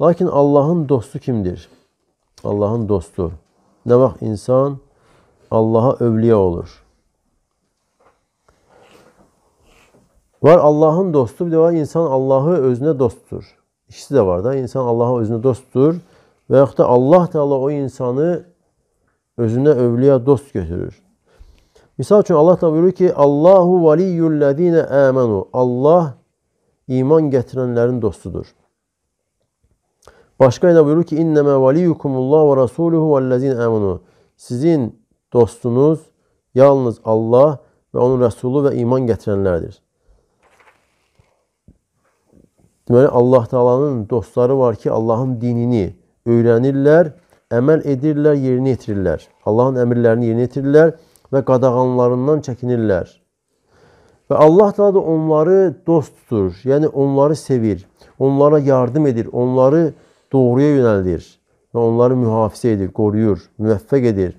Lakin Allah'ın dostu kimdir? Allah'ın dostu. Ne vaxt insan Allah'a övliye olur. Var Allah'ın dostu bir de var insan Allah'ı özüne dosttur. İkisi de var da insan Allah'a özüne dosttur. Veyahut da Allah Teala o insanı özüne övliye dost götürür. Misal üçün Allah da buyurur ki, Allahu valiyyullezine amenu. Allah iman gətirənlərin dostudur. Başqa ilə buyurur ki, innəmə valiyyukumullah və rasuluhu vəllezine amenu. Sizin dostunuz yalnız Allah və onun rəsulu və iman gətirənlərdir. Deməli Allah Taala'nın dostları var ki, Allahın dinini öyrənirlər, əməl edirlər, yerinə yetirirlər. Allahın əmrlərini yerinə yetirirlər və qadağanlarından çəkinirlər. Və Allah da onları dost tutur, yəni onları sevir, onlara yardım edir, onları doğruya yönəldir və onları mühafizə edir, qoruyur, müvəffəq edir.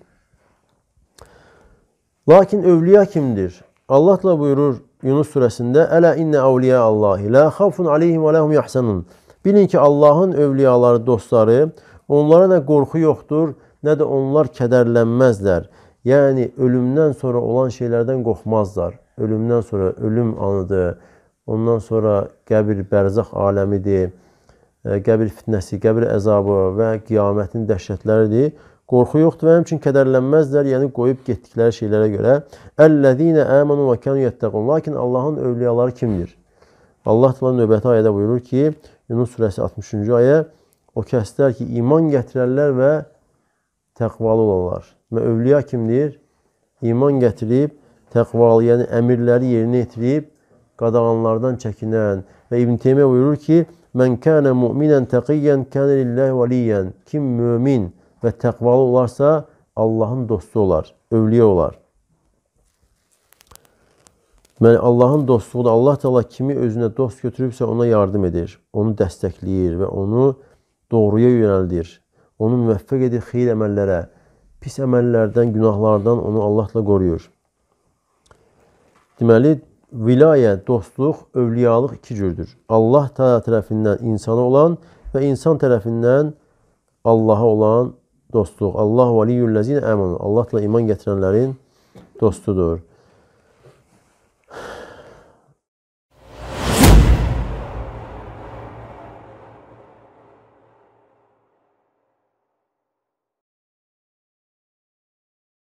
Lakin övliya kimdir? Allah da buyurur Yunus surəsində: "Ələ innə avliya Allahi la xafun alayhim və lahum yahsanun." Bilin ki, Allahın övliyaları, dostları, onlara nə qorxu yoxdur, nə də onlar kədərlənməzlər. Yəni ölümdən sonra olan şeylərdən qorxmazlar. Ölümdən sonra ölüm anıdır. Ondan sonra qəbir bərzəx aləmidir. E, qəbir fitnəsi, qəbir əzabı və qiyamətin dəhşətləridir. Qorxu yoxdur və həmçinin kədərlənməzlər, yəni qoyub getdikləri şeylərə görə. Əlləzina amanu və kanu yettəqun. Lakin Allahın övliyaları kimdir? Allah təala növbəti ayədə buyurur ki, Yunus surəsi 60-cı ayə: O kəslər ki, iman gətirərlər və təqvalı olarlar. Və övliya kimdir? İman gətirib, təqvalı, yəni əmirləri yerinə yetirib, qadağanlardan çəkinən və İbn Teymiyyə buyurur ki, Mən kənə müminən təqiyən kənə lillahi valiyyən. Kim mümin və təqvalı olarsa, Allahın dostu olar, övliyə olar. Deməli, Allahın dostluğu da Allah Teala kimi özünə dost götürübsə ona yardım edir, onu dəstəkləyir və onu doğruya yönəldir. Onu müvəffəq edir xeyir əməllərə. Pis əməllərdən, günahlardan onu Allahla qoruyur. Deməli, vilayə, dostluq, övliyalıq iki cürdür. Allah tərəfindən insana olan və insan tərəfindən Allaha olan dostluq. Allah valiyyüllezine əmanu. Allahla iman gətirənlərin dostudur.